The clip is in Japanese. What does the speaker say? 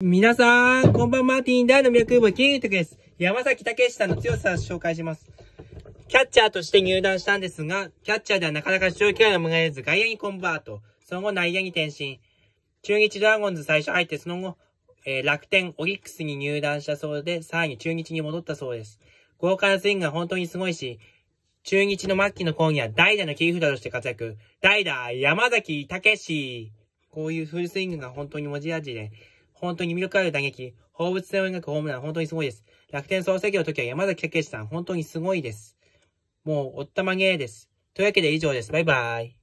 皆さん、こんばんは、ティンダのの脈部キートです。山崎武さんの強さを紹介します。キャッチャーとして入団したんですが、キャッチャーではなかなか主張機会がもらえず、外野にコンバート、その後内野に転身。中日ドラゴンズ最初入って、その後、えー、楽天、オリックスに入団したそうで、さらに中日に戻ったそうです。豪華なスイングが本当にすごいし、中日の末期の今夜、代打の切り札として活躍。代打、山崎武こういうフルスイングが本当に持ち味で、本当に魅力ある打撃、放物線を描くホームラン、本当にすごいです。楽天創世記の時は山崎武さん、本当にすごいです。もう、おったまげーです。というわけで以上です。バイバイ。